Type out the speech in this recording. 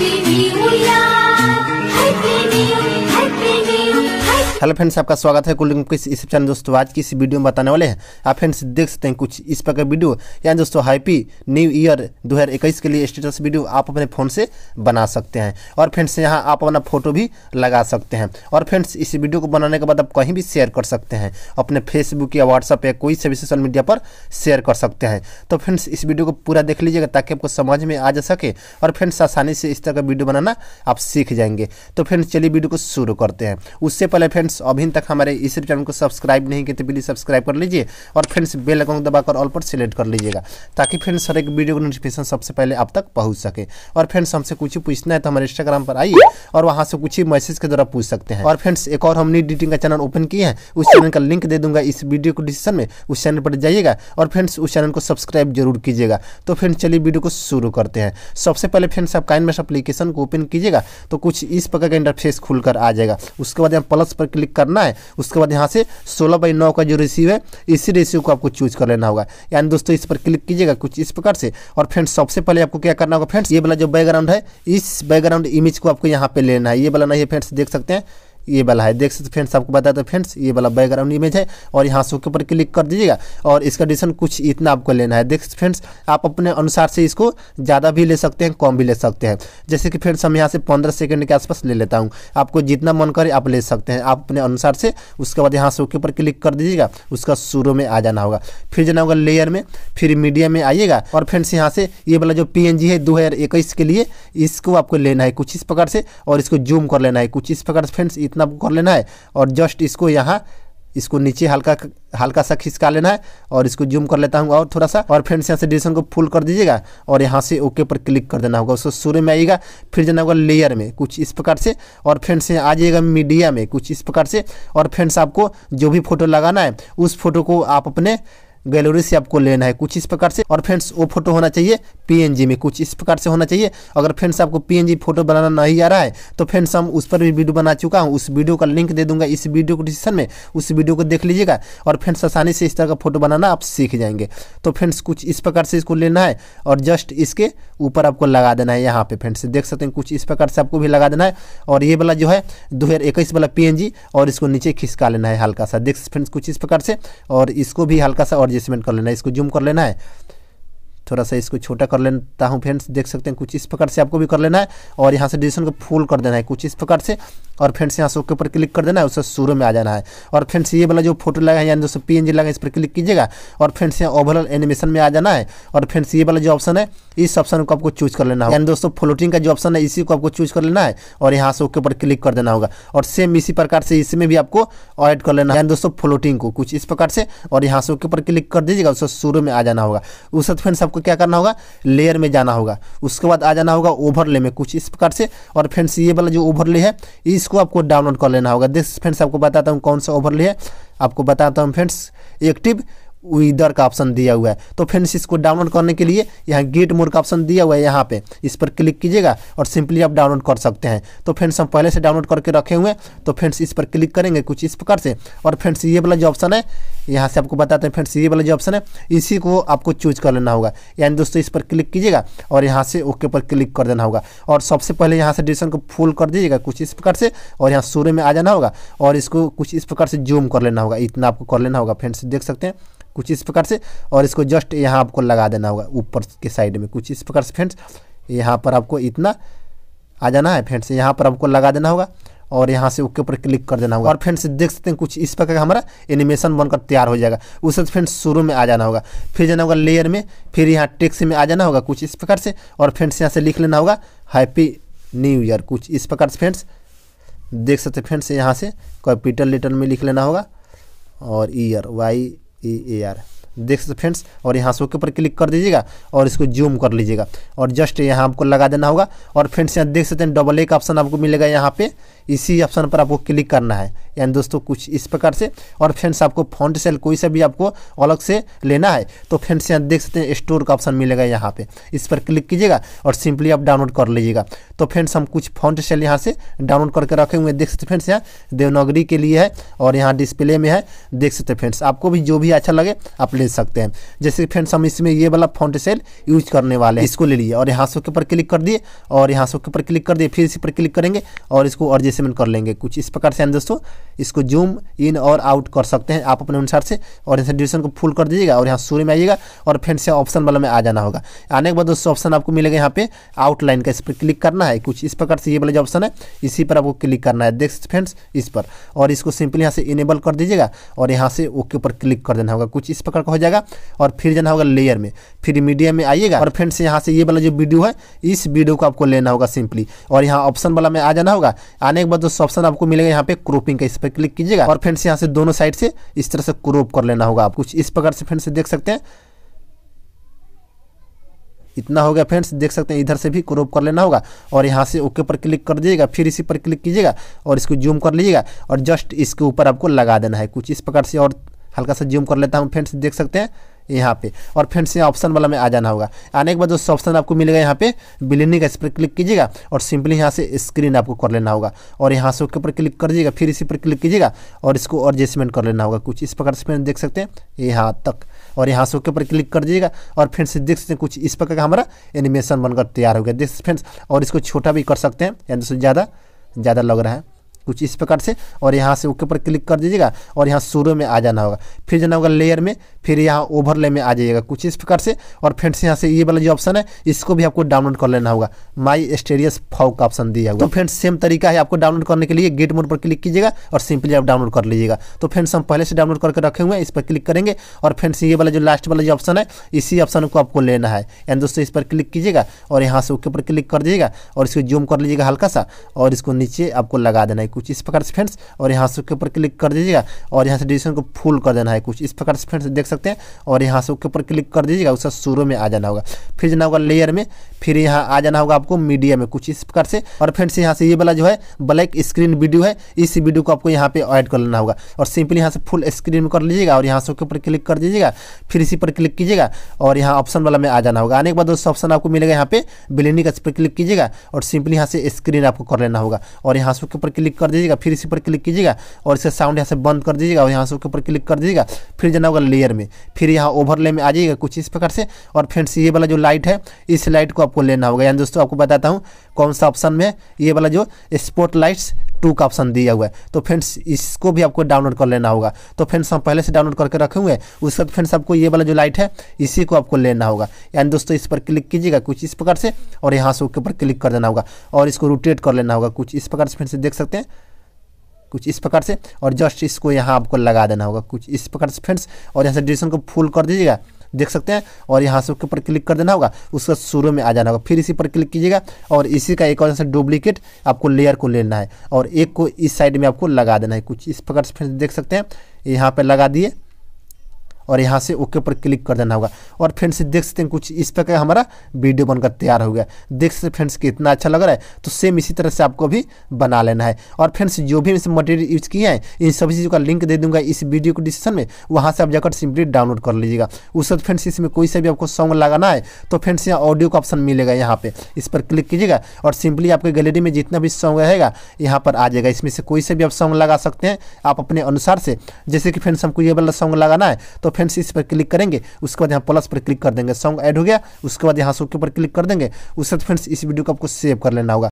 happy hello friends आपका स्वागत है कुल इस इस चैनल दोस्तों आज की इस वीडियो में बताने वाले हैं आप फ्रेंड्स देख सकते हैं कुछ इस प्रकार वीडियो यानी दोस्तों हैप्पी न्यू ईयर 2021 के लिए स्टेटस वीडियो आप अपने फ़ोन से बना सकते हैं और फ्रेंड्स यहाँ आप अपना फोटो भी लगा सकते हैं और फ्रेंड्स इस वीडियो को बनाने के बाद आप कहीं भी शेयर कर सकते हैं अपने फेसबुक या व्हाट्सअप या कोई से भी सोशल मीडिया पर शेयर कर सकते हैं तो फ्रेंड्स इस वीडियो को पूरा देख लीजिएगा ताकि आपको समझ में आ जा सके और फ्रेंड्स आसानी से इस तरह का वीडियो बनाना आप सीख जाएंगे तो फ्रेंड्स चलिए वीडियो को शुरू करते हैं उससे पहले फ्रेंड्स फ्रेंड्स अभी तक हमारे इस चैनल को सब्सक्राइब नहीं किए तो प्लीज़ सब्सक्राइब कर लीजिए और फ्रेंड्स बेल अकाउंट दबाकर ऑल पर सिलेक्ट कर लीजिएगा ताकि फ्रेंड्स हर एक वीडियो को नोटिफिकेशन सबसे पहले आप तक पहुँच सके और फ्रेंड्स हमसे कुछ पूछना है तो हमारे इंस्टाग्राम पर आइए और वहाँ से कुछ मैसेज के द्वारा पूछ सकते हैं और फ्रेंड्स एक और हमने एडिटिंग का चैनल ओपन किया है उस चैनल का लिंक दे दूंगा इस वीडियो को डिस्क्रिप्शन में उस चैनल पर जाइएगा और फ्रेंड्स उस चैनल को सब्सक्राइब जरूर कीजिएगा तो फ्रेंड्स चलिए वीडियो को शुरू करते हैं सबसे पहले फ्रेंड्स आप काइनमेस एप्लीकेशन को ओपन कीजिएगा तो कुछ इस प्रकार का इंटरफेस खुलकर आ जाएगा उसके बाद यहाँ प्लस पर क्लिक करना है उसके बाद यहाँ से सोलह बाई नौ का जो रेशियो है इसी रेशियो को आपको चूज कर लेना होगा यानी दोस्तों इस पर क्लिक कीजिएगा कुछ इस प्रकार से और फ्रेंड्स सबसे पहले आपको क्या करना होगा फ्रेंड्स ये वाला जो बैकग्राउंड है इस बैकग्राउंड इमेज को आपको यहाँ पर लेना है ये वाला नहीं है फ्रेंड्स देख सकते हैं ये वाला है देख सकते फ्रेंड्स आपको बताया तो फ्रेंड्स ये वाला बैकग्राउंड इमेज है और यहाँ से ऊपर क्लिक कर दीजिएगा और इसका डिसन कुछ इतना आपको लेना है देख सकते फ्रेंड्स आप अपने अनुसार से इसको ज़्यादा भी ले सकते हैं कम भी ले सकते हैं जैसे कि फ्रेंड्स हम यहाँ से पंद्रह सेकेंड के आसपास ले लेता हूँ आपको जितना मन करे आप ले सकते हैं आप अपने अनुसार से उसके बाद यहाँ से ओके पर क्लिक कर दीजिएगा उसका शुरू में आ जाना होगा फिर जाना होगा लेयर में फिर मीडिया में आइएगा और फ्रेंड्स यहाँ से ये वाला जो पी है दो के लिए इसको आपको लेना है कुछ इस प्रकार से और इसको जूम कर लेना है कुछ इस प्रकार से फ्रेंड्स इतना इतना कर लेना है और जस्ट इसको यहाँ इसको नीचे हल्का हल्का सा खिसका लेना है और इसको जूम कर लेता हूँ और थोड़ा सा और फ्रेंड्स यहाँ से डिशन को फुल कर दीजिएगा और यहाँ से ओके पर क्लिक कर देना होगा उसको शुरू में आइएगा फिर जाना होगा लेयर में कुछ इस प्रकार से और फ्रेंड्स यहाँ आ जाइएगा मीडिया में कुछ इस प्रकार से और फ्रेंड्स आपको जो भी फोटो लगाना है उस फोटो को आप अपने गैलरी से आपको लेना है कुछ इस प्रकार से और फ्रेंड्स वो फोटो होना चाहिए पी में कुछ इस प्रकार से होना चाहिए अगर फ्रेंड्स आपको पी फोटो बनाना नहीं आ रहा है तो फ्रेंड्स हम उस पर भी वीडियो बना चुका हूँ उस वीडियो का लिंक दे दूंगा इस वीडियो को डिस्क्रिप्शन में उस वीडियो को देख लीजिएगा और फ्रेंड्स आसानी से इस तरह का फोटो बनाना आप सीख जाएंगे तो फ्रेंड्स कुछ इस प्रकार से इसको लेना है और जस्ट इसके ऊपर आपको लगा देना है यहाँ पे फ्रेंड्स देख सकते हैं कुछ इस प्रकार से आपको भी लगा देना है और ये वाला जो है दो वाला पी और इसको नीचे खिसका लेना है हल्का सा देख फ्रेंड्स कुछ इस प्रकार से और इसको भी हल्का सा और एडजस्टमेंट कर लेना है इसको जूम कर लेना है थोड़ा सा इसको छोटा कर लेता हूँ फ्रेंड्स देख सकते हैं कुछ इस प्रकार से आपको भी कर लेना है और यहाँ से डिजिशन को फुल कर देना है कुछ इस प्रकार से और फ्रेंड्स यहाँ से ओके ऊपर क्लिक कर देना है उससे शुरू में आ जाना है और फ्रेंड्स ये वाला जो फोटो लगा है यानी दोस्तों पी लगा इस पर क्लिक कीजिएगा और फ्रेंड्स यहाँ ओवरऑल एनिमेशन में आ जाना है और फ्रेंड्स ये वाला जो ऑप्शन है इस ऑप्शन को आपको चूज कर लेना है यानी दोस्तों फ्लोटिंग का जो ऑप्शन है इसी को आपको चूज कर लेना है और यहाँ से ओके ऊपर क्लिक कर देना होगा और सेम इसी प्रकार से इसमें भी आपको ऐड कर लेना है यानी दोस्तों फ्लोटिंग को कुछ इस प्रकार से और यहाँ से ओके ऊपर क्लिक कर दीजिएगा उससे शुरू में आ जाना होगा उस तो फ्रेंड्स आपको आपको क्या करना होगा लेयर में जाना होगा उसके बाद आ जाना होगा ओवरले में कुछ इस प्रकार से और फ्रेंड्स ये वाला जो ओवरले है इसको आपको डाउनलोड कर लेना होगा देख फ्रेंड्स आपको बताता हूँ कौन सा ओवरले है आपको बताता हूँ फ्रेंड्स एक्टिव वीदर का ऑप्शन दिया हुआ है तो फ्रेंड्स इसको डाउनलोड करने के लिए यहाँ गेट मोड का ऑप्शन दिया हुआ है यहाँ पे इस पर क्लिक कीजिएगा और सिंपली आप डाउनलोड कर सकते हैं तो फ्रेंड्स हम पहले से डाउनलोड करके रखे हुए हैं तो फ्रेंड्स इस पर क्लिक करेंगे कुछ इस प्रकार से और फ्रेंड्स ये वाला जो ऑप्शन है यहाँ से आपको बताते हैं फ्रेंड्स ये वाला जो ऑप्शन है इसी को आपको चूज कर लेना होगा यानी दोस्तों इस पर क्लिक कीजिएगा और यहाँ से ओके पर क्लिक कर देना होगा और सबसे पहले यहाँ से डिशन को फुल कर दीजिएगा कुछ इस प्रकार से और यहाँ सूर्य में आ जाना होगा और इसको कुछ इस प्रकार से जूम कर लेना होगा इतना आपको कर लेना होगा फ्रेंड्स देख सकते हैं कुछ इस प्रकार से और इसको जस्ट यहाँ आपको लगा देना होगा ऊपर के साइड में कुछ इस प्रकार से फ्रेंड्स यहाँ पर आपको इतना आ जाना है फ्रेंड्स यहाँ पर आपको लगा देना होगा और यहाँ से उसके ऊपर क्लिक कर देना होगा और फ्रेंड्स देख सकते हैं कुछ इस प्रकार का हमारा एनिमेशन बनकर तैयार हो जाएगा उससे फ्रेंड्स तो शुरू में आ जाना होगा फिर जाना होगा लेयर में फिर यहाँ टेक्स में आ जाना होगा कुछ इस प्रकार से और फ्रेंड्स यहाँ से लिख लेना होगा हैप्पी न्यू ईयर कुछ इस प्रकार से फ्रेंड्स देख सकते फ्रेंड्स यहाँ से कैपिटल लेटर में लिख लेना होगा और year Y E A R देख सकते फ्रेंड्स और यहाँ से ओके पर क्लिक कर दीजिएगा और इसको जूम कर लीजिएगा और जस्ट यहाँ आपको लगा देना होगा और फ्रेंड्स यहाँ देख सकते हैं डबल ए का ऑप्शन आपको मिलेगा यहाँ पे इसी ऑप्शन पर आपको क्लिक करना है यानी दोस्तों कुछ इस प्रकार से और फ्रेंड्स आपको फ्रंट सेल कोई सा भी आपको अलग से लेना है तो फ्रेंड्स यहाँ देख सकते हैं स्टोर का ऑप्शन मिलेगा यहाँ पे इस पर क्लिक कीजिएगा और सिंपली आप डाउनलोड कर लीजिएगा तो फ्रेंड्स हम कुछ फ्रंट सेल यहाँ से डाउनलोड करके रखे हुए देख सकते फ्रेंड्स यहाँ देवनागरी के लिए है और यहाँ डिस्प्ले में है देख सकते फ्रेंड्स आपको भी जो भी अच्छा लगे आप ले सकते हैं जैसे फ्रेंड्स हम इसमें ये वाला फ्रंट सेल यूज करने वाले हैं इसको ले लिए और यहाँ से ऊपर क्लिक कर दिए और यहाँ से ऊपर क्लिक कर दिए फिर इसी पर क्लिक करेंगे और इसको एडजस्टमेंट कर लेंगे कुछ इस प्रकार से हम दोस्तों इसको जूम इन और आउट कर सकते हैं आप अपने अनुसार से और इसे डिस्क्रिप्शन को फुल कर दीजिएगा और यहाँ सूर्य में आइएगा और फिर से ऑप्शन वाला में आ जाना होगा आने के बाद दोस्तों ऑप्शन आपको मिलेगा यहाँ पे आउटलाइन का इस पर क्लिक करना है कुछ इस प्रकार से ये वाला जो ऑप्शन है इसी पर आपको क्लिक करना है देख फ्रेंड्स इस पर और इसको सिंपली यहाँ से इनेबल कर दीजिएगा और यहाँ से ओके ऊपर क्लिक कर देना होगा कुछ इस प्रकार का हो जाएगा और फिर जाना होगा लेयर में फिर मीडिया में आइएगा और फ्रेंड्स यहाँ से ये वाला जो वीडियो है इस वीडियो को आपको लेना होगा सिंपली और यहाँ ऑप्शन वाला में आ जाना होगा आने के बाद दोस्तों ऑप्शन आपको मिलेगा यहाँ पे क्रोपिंग का इस पर पर क्लिक कीजिएगा और फ्रेंड्स यहाँ से दोनों साइड से इस तरह से क्रोप कर लेना होगा आप कुछ इस प्रकार से फ्रेंड्स देख सकते हैं इतना हो गया फ्रेंड्स देख सकते हैं इधर से भी क्रोप कर लेना होगा और यहाँ से ओके पर क्लिक कर दीजिएगा फिर इसी पर क्लिक कीजिएगा और इसको जूम कर लीजिएगा और जस्ट इसके ऊपर आपको लगा देना है कुछ इस प्रकार से और हल्का सा जूम कर लेता हूँ फ्रेंड्स देख सकते हैं यहाँ पे और फ्रेंड्स यहाँ ऑप्शन वाला में आ जाना होगा आने के बाद जो ऑप्शन आपको मिलेगा यहाँ पे बिलिंग इस पर क्लिक कीजिएगा और सिंपली यहाँ से स्क्रीन आपको कर लेना होगा और यहाँ से ऊपर क्लिक कर दीजिएगा फिर इसी पर क्लिक कीजिएगा और इसको एडजस्टमेंट कर लेना होगा कुछ इस प्रकार से फ्रेंड देख सकते हैं यहाँ तक और यहाँ से उसके पर क्लिक कर दीजिएगा और फ्रेंड्स देख सकते हैं कुछ इस प्रकार का हमारा एनिमेशन बनकर तैयार हो गया देख फ्रेंड्स और इसको छोटा भी कर सकते हैं यानी ज़्यादा ज़्यादा लग रहा है कुछ इस प्रकार से और यहाँ से ओके पर क्लिक कर दीजिएगा और यहाँ शुरू में आ जाना होगा फिर जाना होगा लेयर में फिर यहाँ ओवरले में आ जाइएगा कुछ इस प्रकार से और फ्रेंड्स यहाँ से ये वाला जो ऑप्शन है इसको भी आपको डाउनलोड कर लेना होगा माई स्टेरियस फॉक का ऑप्शन दिया होगा तो फ्रेंड्स सेम तरीका है आपको डाउनलोड करने के लिए गेट मोड पर क्लिक कीजिएगा और सिंपली आप डाउनलोड कर लीजिएगा तो फ्रेंड्स हम पहले से डाउनलोड करके रखे हुए हैं इस पर क्लिक करेंगे और फ्रेंड्स ये वाला जो लास्ट वाला जो ऑप्शन है इसी ऑप्शन को आपको लेना है एंड दोस्तों इस पर क्लिक कीजिएगा और यहाँ से ओके पर क्लिक कर दीजिएगा और इसको जूम कर लीजिएगा हल्का सा और इसको नीचे आपको लगा देना है कुछ इस प्रकार से फ्रेंड्स और यहाँ से ऊपर क्लिक कर दीजिएगा और यहाँ से डिसीजन को फुल कर देना है कुछ इस प्रकार से फ्रेंड्स देख सकते हैं और यहाँ से ऊपर क्लिक कर दीजिएगा उसका शुरू में आ जाना होगा फिर जाना होगा लेयर में फिर यहाँ आ जाना होगा आपको मीडिया में कुछ इस प्रकार से और फ्रेंड्स यहाँ से ये वाला जो है ब्लैक स्क्रीन वीडियो है इस वीडियो को आपको यहाँ पे ऐड कर लेना होगा और सिंपली यहाँ से फुल स्क्रीन में कर लीजिएगा और यहाँ से ऊपर क्लिक कर दीजिएगा फिर इसी पर क्लिक कीजिएगा और यहाँ ऑप्शन वाला में आ जाना होगा आने के बाद दोस्तों ऑप्शन आपको मिलेगा यहाँ पे बिलिनिक का क्लिक कीजिएगा और सिंपली यहाँ से स्क्रीन आपको कर लेना होगा और यहाँ से ऊपर क्लिक कर कर दीजिएगा फिर इसी पर क्लिक कीजिएगा और इसे साउंड यहाँ से बंद कर दीजिएगा और यहाँ से ऊपर क्लिक कर दीजिएगा फिर जाना होगा लेयर में फिर यहाँ ओवरले में आ जाइएगा कुछ इस प्रकार से और फ्रेंड्स ये वाला जो लाइट है इस लाइट को आपको लेना होगा यानी दोस्तों आपको बताता हूँ कौन सा ऑप्शन में ये वाला जो स्पोर्ट लाइट्स टू का ऑप्शन दिया हुआ है तो फ्रेंड्स इसको भी आपको डाउनलोड कर लेना होगा तो फ्रेंड्स हम पहले से डाउनलोड करके रखे हुए हैं उसके बाद फ्रेंड्स आपको ये वाला जो लाइट है इसी को आपको लेना होगा यानी दोस्तों इस पर क्लिक कीजिएगा कुछ इस प्रकार से और यहाँ से उसके ऊपर क्लिक कर देना होगा और इसको रोटेट कर लेना होगा कुछ इस प्रकार से फ्रेंड्स देख सकते हैं कुछ इस प्रकार से और जस्ट इसको यहाँ आपको लगा देना होगा कुछ इस प्रकार से फ्रेंड्स और यहाँ से ड्यूरेशन को फुल कर दीजिएगा देख सकते हैं और यहाँ से उसके ऊपर क्लिक कर देना होगा उसका शुरू में आ जाना होगा फिर इसी पर क्लिक कीजिएगा और इसी का एक और जैसे डुप्लीकेट आपको लेयर को लेना है और एक को इस साइड में आपको लगा देना है कुछ इस प्रकार से देख सकते हैं यहाँ पर लगा दिए और यहाँ से ओके पर क्लिक कर देना होगा और फ्रेंड्स देख सकते हैं कुछ इस प्रकार हमारा वीडियो बनकर तैयार हो गया देख सकते फ्रेंड्स कितना अच्छा लग रहा है तो सेम इसी तरह से आपको भी बना लेना है और फ्रेंड्स जो भी मटेरियल यूज किए हैं इन सभी चीज़ों का लिंक दे दूंगा इस वीडियो को डिस्क्रिप्शन में वहाँ से आप जाकर सिंपली डाउनलोड कर लीजिएगा उस वक्त फ्रेंड्स इसमें कोई सा भी आपको सॉन्ग लगाना है तो फ्रेंड्स यहाँ ऑडियो का ऑप्शन मिलेगा यहाँ पर इस पर क्लिक कीजिएगा और सिंपली आपके गैलरी में जितना भी सॉन्ग रहेगा यहाँ पर आ जाएगा इसमें से कोई से भी आप सॉन्ग लगा सकते हैं आप अपने अनुसार से जैसे कि फ्रेंड्स हमको ये वाला सॉन्ग लगाना है तो फ्रेंड्स इस पर क्लिक करेंगे उसके बाद यहाँ प्लस पर क्लिक कर देंगे सॉन्ग ऐड हो गया उसके बाद यहाँ से ऊपर क्लिक कर देंगे उसके बाद फ्रेंड्स इस वीडियो को आपको सेव कर लेना होगा